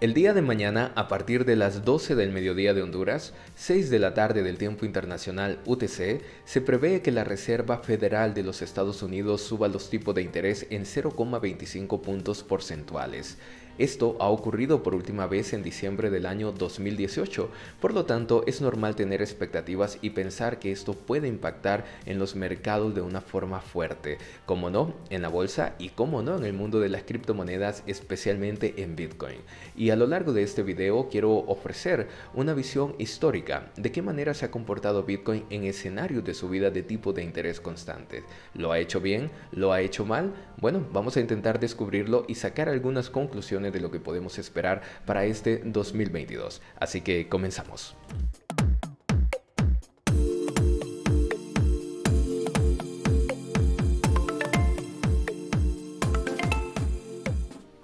El día de mañana, a partir de las 12 del mediodía de Honduras, 6 de la tarde del tiempo internacional UTC, se prevé que la Reserva Federal de los Estados Unidos suba los tipos de interés en 0,25 puntos porcentuales, esto ha ocurrido por última vez en diciembre del año 2018, por lo tanto es normal tener expectativas y pensar que esto puede impactar en los mercados de una forma fuerte, como no en la bolsa y como no en el mundo de las criptomonedas, especialmente en Bitcoin. Y a lo largo de este video quiero ofrecer una visión histórica de qué manera se ha comportado Bitcoin en escenarios de su vida de tipo de interés constante. ¿Lo ha hecho bien? ¿Lo ha hecho mal? Bueno, vamos a intentar descubrirlo y sacar algunas conclusiones de lo que podemos esperar para este 2022. Así que comenzamos.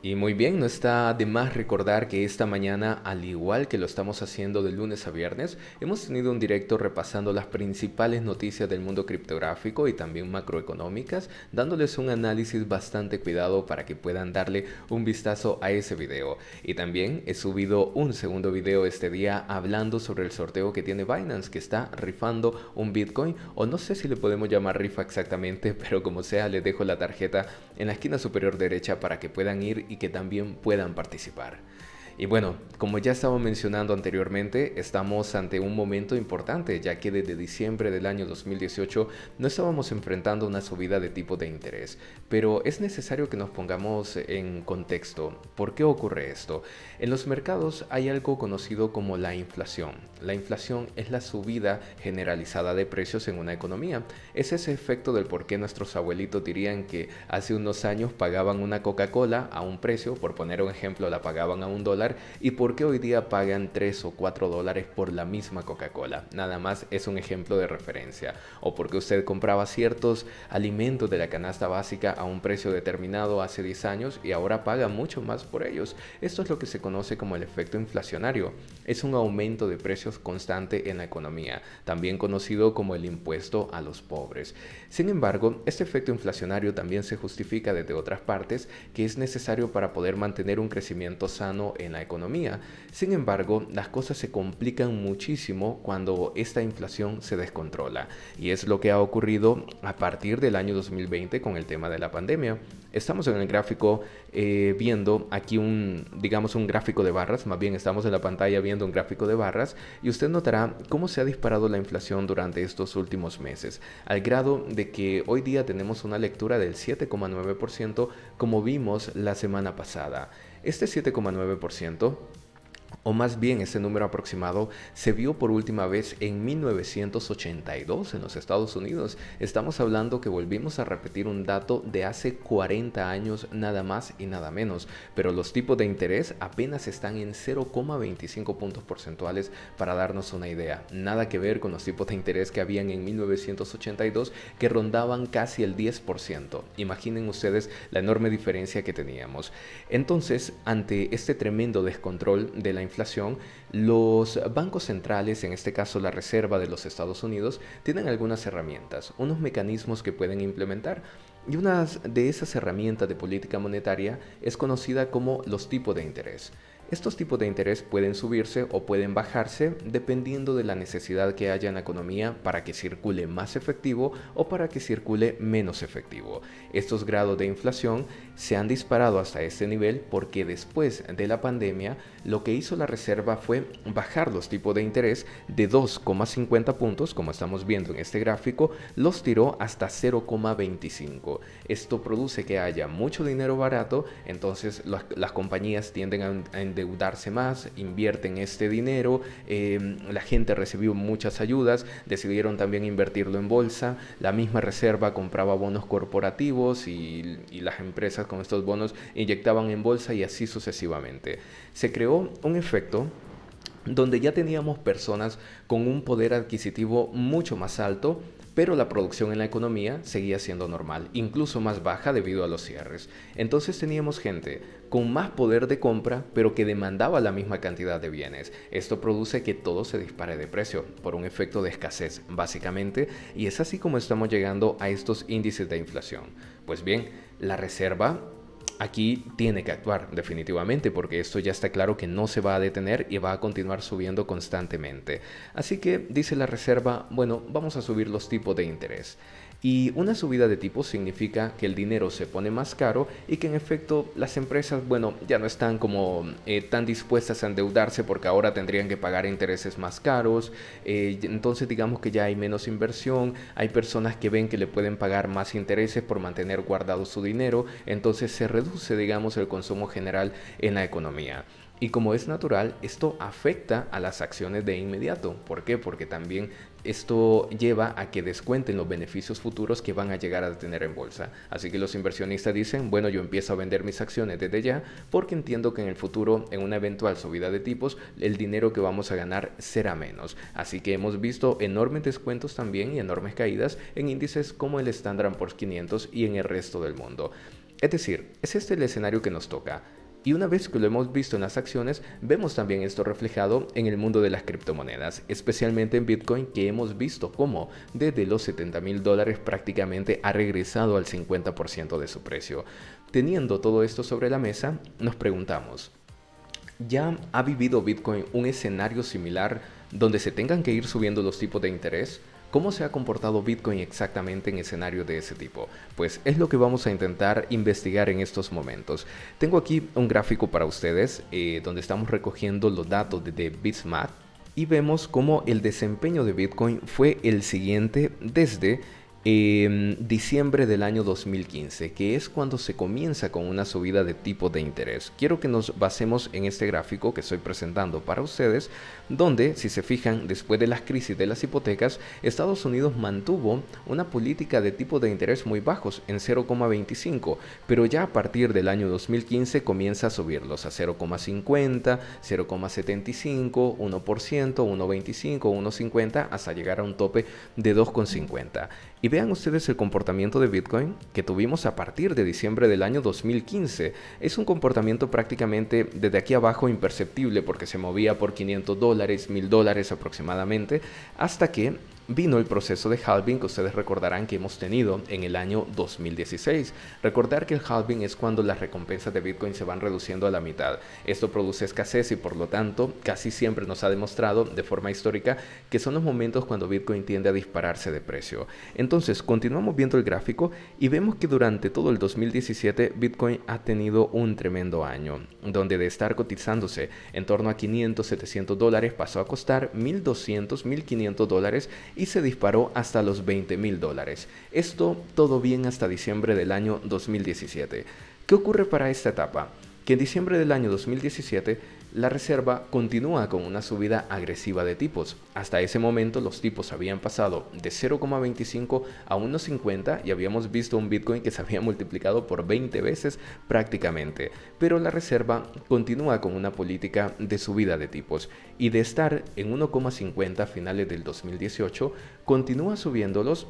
Y muy bien, no está de más recordar que esta mañana, al igual que lo estamos haciendo de lunes a viernes, hemos tenido un directo repasando las principales noticias del mundo criptográfico y también macroeconómicas, dándoles un análisis bastante cuidado para que puedan darle un vistazo a ese video. Y también he subido un segundo video este día hablando sobre el sorteo que tiene Binance, que está rifando un Bitcoin, o no sé si le podemos llamar rifa exactamente, pero como sea, les dejo la tarjeta en la esquina superior derecha para que puedan ir y y que también puedan participar. Y bueno, como ya estaba mencionando anteriormente, estamos ante un momento importante, ya que desde diciembre del año 2018 no estábamos enfrentando una subida de tipo de interés. Pero es necesario que nos pongamos en contexto. ¿Por qué ocurre esto? En los mercados hay algo conocido como la inflación. La inflación es la subida generalizada de precios en una economía. Es ese efecto del por qué nuestros abuelitos dirían que hace unos años pagaban una Coca-Cola a un precio, por poner un ejemplo, la pagaban a un dólar y por qué hoy día pagan 3 o 4 dólares por la misma Coca-Cola. Nada más es un ejemplo de referencia. O porque usted compraba ciertos alimentos de la canasta básica a un precio determinado hace 10 años y ahora paga mucho más por ellos. Esto es lo que se conoce como el efecto inflacionario. Es un aumento de precios constante en la economía, también conocido como el impuesto a los pobres. Sin embargo, este efecto inflacionario también se justifica desde otras partes que es necesario para poder mantener un crecimiento sano en la economía. Sin embargo, las cosas se complican muchísimo cuando esta inflación se descontrola y es lo que ha ocurrido a partir del año 2020 con el tema de la pandemia. Estamos en el gráfico eh, viendo aquí un, digamos, un gráfico de barras, más bien estamos en la pantalla viendo un gráfico de barras y usted notará cómo se ha disparado la inflación durante estos últimos meses, al grado de que hoy día tenemos una lectura del 7,9% como vimos la semana pasada. Este 7,9% o más bien ese número aproximado, se vio por última vez en 1982 en los Estados Unidos. Estamos hablando que volvimos a repetir un dato de hace 40 años nada más y nada menos, pero los tipos de interés apenas están en 0,25 puntos porcentuales para darnos una idea. Nada que ver con los tipos de interés que habían en 1982 que rondaban casi el 10%. Imaginen ustedes la enorme diferencia que teníamos. Entonces, ante este tremendo descontrol de la inflación, los bancos centrales, en este caso la Reserva de los Estados Unidos, tienen algunas herramientas, unos mecanismos que pueden implementar. Y una de esas herramientas de política monetaria es conocida como los tipos de interés. Estos tipos de interés pueden subirse o pueden bajarse dependiendo de la necesidad que haya en la economía para que circule más efectivo o para que circule menos efectivo. Estos grados de inflación se han disparado hasta este nivel porque después de la pandemia lo que hizo la Reserva fue bajar los tipos de interés de 2,50 puntos, como estamos viendo en este gráfico, los tiró hasta 0,25. Esto produce que haya mucho dinero barato, entonces las, compañías tienden a, a deudarse más, invierten este dinero, eh, la gente recibió muchas ayudas, decidieron también invertirlo en bolsa, la misma reserva compraba bonos corporativos y, y las empresas con estos bonos inyectaban en bolsa y así sucesivamente. Se creó un efecto donde ya teníamos personas con un poder adquisitivo mucho más alto pero la producción en la economía seguía siendo normal, incluso más baja debido a los cierres. Entonces teníamos gente con más poder de compra, pero que demandaba la misma cantidad de bienes. Esto produce que todo se dispare de precio, por un efecto de escasez, básicamente, y es así como estamos llegando a estos índices de inflación. Pues bien, la reserva aquí tiene que actuar definitivamente porque esto ya está claro que no se va a detener y va a continuar subiendo constantemente. Así que dice la reserva, bueno, vamos a subir los tipos de interés. Y una subida de tipo significa que el dinero se pone más caro y que en efecto las empresas, bueno, ya no están como eh, tan dispuestas a endeudarse porque ahora tendrían que pagar intereses más caros. Eh, entonces digamos que ya hay menos inversión, hay personas que ven que le pueden pagar más intereses por mantener guardado su dinero, entonces se reduce, digamos, el consumo general en la economía. Y como es natural, esto afecta a las acciones de inmediato. ¿Por qué? Porque también esto lleva a que descuenten los beneficios futuros que van a llegar a tener en bolsa. Así que los inversionistas dicen, bueno, yo empiezo a vender mis acciones desde ya porque entiendo que en el futuro, en una eventual subida de tipos, el dinero que vamos a ganar será menos. Así que hemos visto enormes descuentos también y enormes caídas en índices como el Standard Poor's 500 y en el resto del mundo. Es decir, es este el escenario que nos toca. Y una vez que lo hemos visto en las acciones, vemos también esto reflejado en el mundo de las criptomonedas, especialmente en Bitcoin que hemos visto cómo desde los 70 mil dólares prácticamente ha regresado al 50% de su precio. Teniendo todo esto sobre la mesa, nos preguntamos, ¿ya ha vivido Bitcoin un escenario similar donde se tengan que ir subiendo los tipos de interés? ¿Cómo se ha comportado Bitcoin exactamente en escenarios de ese tipo? Pues es lo que vamos a intentar investigar en estos momentos. Tengo aquí un gráfico para ustedes eh, donde estamos recogiendo los datos de Bitsmart y vemos cómo el desempeño de Bitcoin fue el siguiente desde en diciembre del año 2015, que es cuando se comienza con una subida de tipo de interés. Quiero que nos basemos en este gráfico que estoy presentando para ustedes, donde, si se fijan, después de las crisis de las hipotecas, Estados Unidos mantuvo una política de tipo de interés muy bajos, en 0,25, pero ya a partir del año 2015 comienza a subirlos a 0,50, 0,75, 1%, 1,25, 1,50, hasta llegar a un tope de 2,50. Y vean ustedes el comportamiento de Bitcoin que tuvimos a partir de diciembre del año 2015. Es un comportamiento prácticamente desde aquí abajo imperceptible porque se movía por 500 dólares, 1000 dólares aproximadamente, hasta que vino el proceso de halving que ustedes recordarán que hemos tenido en el año 2016. Recordar que el halving es cuando las recompensas de Bitcoin se van reduciendo a la mitad. Esto produce escasez y por lo tanto casi siempre nos ha demostrado de forma histórica que son los momentos cuando Bitcoin tiende a dispararse de precio. Entonces continuamos viendo el gráfico y vemos que durante todo el 2017 Bitcoin ha tenido un tremendo año, donde de estar cotizándose en torno a 500, 700 dólares pasó a costar 1200, 1500 dólares y se disparó hasta los 20 mil dólares. Esto todo bien hasta diciembre del año 2017. ¿Qué ocurre para esta etapa? que en diciembre del año 2017 la Reserva continúa con una subida agresiva de tipos. Hasta ese momento los tipos habían pasado de 0,25 a 1,50 y habíamos visto un Bitcoin que se había multiplicado por 20 veces prácticamente. Pero la Reserva continúa con una política de subida de tipos y de estar en 1,50 a finales del 2018 continúa subiéndolos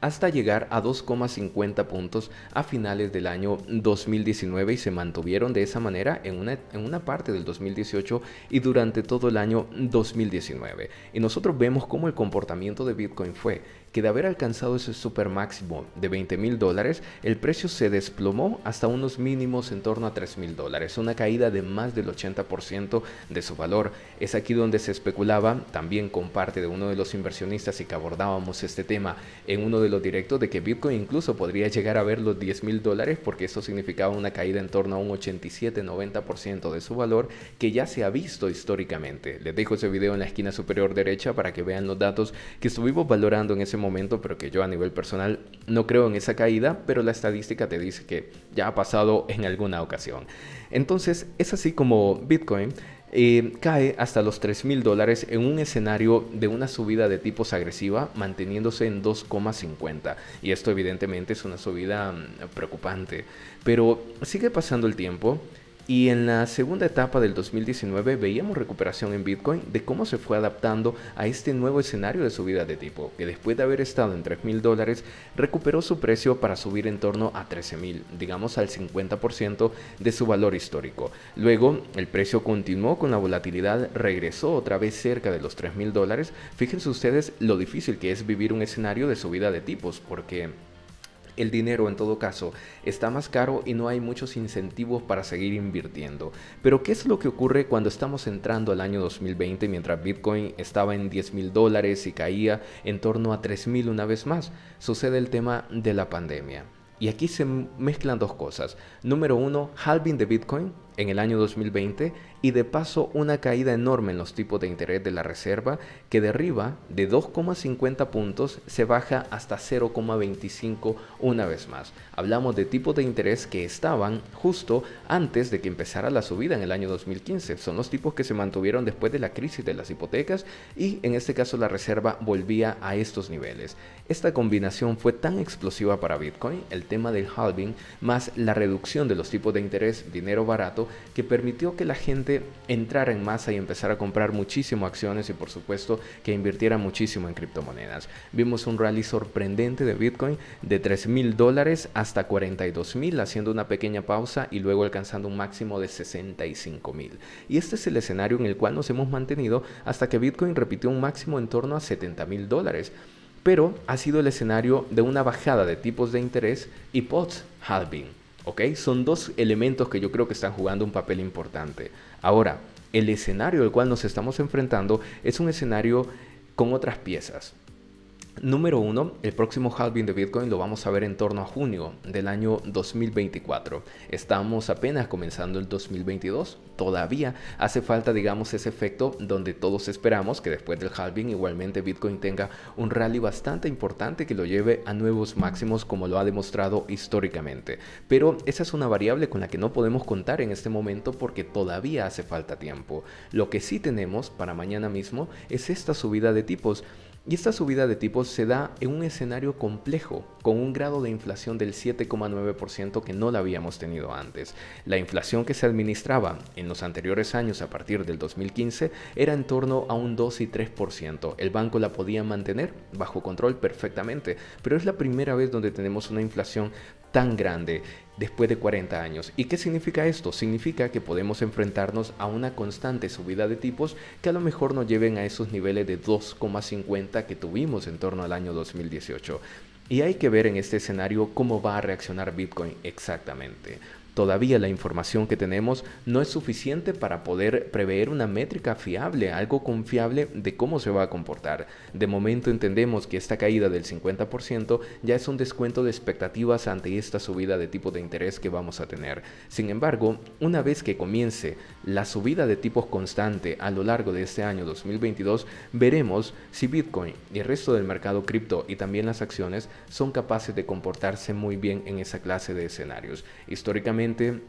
hasta llegar a 2,50 puntos a finales del año 2019 y se mantuvieron de esa manera en una, parte del 2018 y durante todo el año 2019. Y nosotros vemos cómo el comportamiento de Bitcoin fue que de haber alcanzado ese super máximo de 20 mil dólares, el precio se desplomó hasta unos mínimos en torno a 3 mil dólares, una caída de más del 80% de su valor. Es aquí donde se especulaba, también con parte de uno de los inversionistas y que abordábamos este tema en uno de los directos, de que Bitcoin incluso podría llegar a ver los 10 mil dólares porque eso significaba una caída en torno a un 87-90% de su valor que ya se ha visto históricamente. Les dejo ese video en la esquina superior derecha para que vean los datos que estuvimos valorando en ese momento, pero que yo a nivel personal no creo en esa caída, pero la estadística te dice que ya ha pasado en alguna ocasión. Entonces es así como Bitcoin eh, cae hasta los 3 mil dólares en un escenario de una subida de tipos agresiva manteniéndose en 2,50 y esto evidentemente es una subida mm, preocupante pero sigue pasando el tiempo y en la segunda etapa del 2019 veíamos recuperación en Bitcoin de cómo se fue adaptando a este nuevo escenario de subida de tipo, que después de haber estado en $3,000, dólares recuperó su precio para subir en torno a $13,000, digamos al 50% de su valor histórico. Luego el precio continuó con la volatilidad, regresó otra vez cerca de los $3,000. dólares. Fíjense ustedes lo difícil que es vivir un escenario de subida de tipos, porque el dinero en todo caso está más caro y no hay muchos incentivos para seguir invirtiendo. Pero ¿qué es lo que ocurre cuando estamos entrando al año 2020 mientras Bitcoin estaba en 10 mil dólares y caía en torno a 3 mil una vez más? Sucede el tema de la pandemia. Y aquí se mezclan dos cosas. Número uno, halving de Bitcoin, en el año 2020 y de paso una caída enorme en los tipos de interés de la reserva que derriba de 2,50 puntos se baja hasta 0,25 una vez más. Hablamos de tipos de interés que estaban justo antes de que empezara la subida en el año 2015. Son los tipos que se mantuvieron después de la crisis de las hipotecas y en este caso la reserva volvía a estos niveles. Esta combinación fue tan explosiva para Bitcoin, el tema del halving más la reducción de los tipos de interés dinero barato que permitió que la gente entrara en masa y empezara a comprar muchísimo acciones y por supuesto que invirtiera muchísimo en criptomonedas. Vimos un rally sorprendente de Bitcoin de 3 mil dólares hasta 42 mil haciendo una pequeña pausa y luego alcanzando un máximo de 65 mil. Y este es el escenario en el cual nos hemos mantenido hasta que Bitcoin repitió un máximo en torno a 70 mil dólares pero ha sido el escenario de una bajada de tipos de interés y had been son dos elementos que yo creo que están jugando un papel importante. Ahora, el escenario al cual nos estamos enfrentando es un escenario con otras piezas. Número 1. El próximo halving de Bitcoin lo vamos a ver en torno a junio del año 2024. Estamos apenas comenzando el 2022. Todavía hace falta, digamos, ese efecto donde todos esperamos que después del halving igualmente Bitcoin tenga un rally bastante importante que lo lleve a nuevos máximos como lo ha demostrado históricamente. Pero esa es una variable con la que no podemos contar en este momento porque todavía hace falta tiempo. Lo que sí tenemos para mañana mismo es esta subida de tipos y esta subida de tipos se da en un escenario complejo, con un grado de inflación del 7,9% que no la habíamos tenido antes. La inflación que se administraba en los anteriores años a partir del 2015 era en torno a un 2 y 3%. El banco la podía mantener bajo control perfectamente, pero es la primera vez donde tenemos una inflación tan grande después de 40 años. ¿Y qué significa esto? Significa que podemos enfrentarnos a una constante subida de tipos que a lo mejor nos lleven a esos niveles de 2,50 que tuvimos en torno al año 2018. Y hay que ver en este escenario cómo va a reaccionar Bitcoin exactamente. Todavía la información que tenemos no es suficiente para poder prever una métrica fiable, algo confiable de cómo se va a comportar. De momento entendemos que esta caída del 50% ya es un descuento de expectativas ante esta subida de tipo de interés que vamos a tener. Sin embargo, una vez que comience la subida de tipos constante a lo largo de este año 2022, veremos si Bitcoin y el resto del mercado cripto y también las acciones son capaces de comportarse muy bien en esa clase de escenarios. Históricamente, obviamente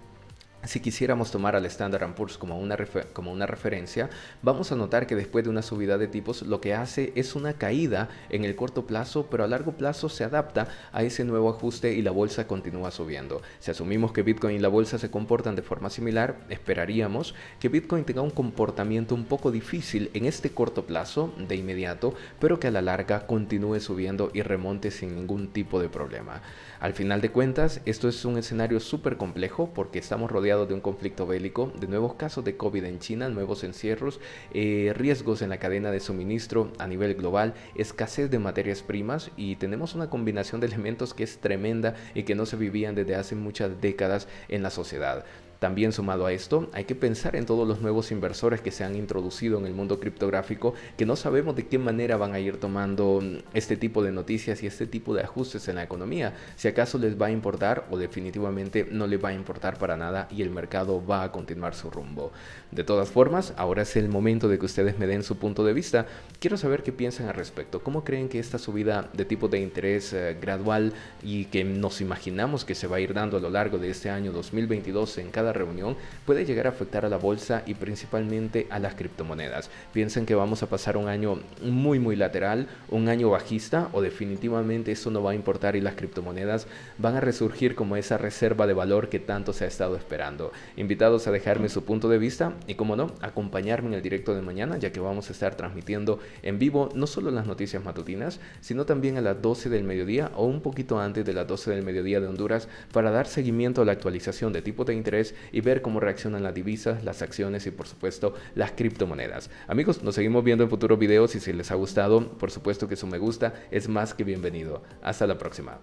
si quisiéramos tomar al Standard Poor's como una, como una referencia, vamos a notar que después de una subida de tipos lo que hace es una caída en el corto plazo, pero a largo plazo se adapta a ese nuevo ajuste y la bolsa continúa subiendo. Si asumimos que Bitcoin y la bolsa se comportan de forma similar, esperaríamos que Bitcoin tenga un comportamiento un poco difícil en este corto plazo de inmediato, pero que a la larga continúe subiendo y remonte sin ningún tipo de problema. Al final de cuentas, esto es un escenario súper complejo porque estamos rodeados de un conflicto bélico, de nuevos casos de COVID en China, nuevos encierros, eh, riesgos en la cadena de suministro a nivel global, escasez de materias primas y tenemos una combinación de elementos que es tremenda y que no se vivían desde hace muchas décadas en la sociedad. También sumado a esto, hay que pensar en todos los nuevos inversores que se han introducido en el mundo criptográfico, que no sabemos de qué manera van a ir tomando mm, este tipo de noticias y este tipo de ajustes en la economía, si acaso les va a importar o definitivamente no les va a importar para nada y el mercado va a continuar su rumbo. De todas formas, ahora es el momento de que ustedes me den su punto de vista. Quiero saber qué piensan al respecto, cómo creen que esta subida de tipo de interés eh, gradual y que nos imaginamos que se va a ir dando a lo largo de este año 2022 en cada reunión puede llegar a afectar a la bolsa y principalmente a las criptomonedas. Piensen que vamos a pasar un año muy muy lateral, un año bajista o definitivamente eso no va a importar y las criptomonedas van a resurgir como esa reserva de valor que tanto se ha estado esperando. Invitados a dejarme su punto de vista y como no, acompañarme en el directo de mañana ya que vamos a estar transmitiendo en vivo no solo las noticias matutinas, sino también a las 12 del mediodía o un poquito antes de las 12 del mediodía de Honduras para dar seguimiento a la actualización de tipo de interés y ver cómo reaccionan las divisas, las acciones y por supuesto las criptomonedas. Amigos, nos seguimos viendo en futuros videos y si les ha gustado, por supuesto que su me gusta es más que bienvenido. Hasta la próxima.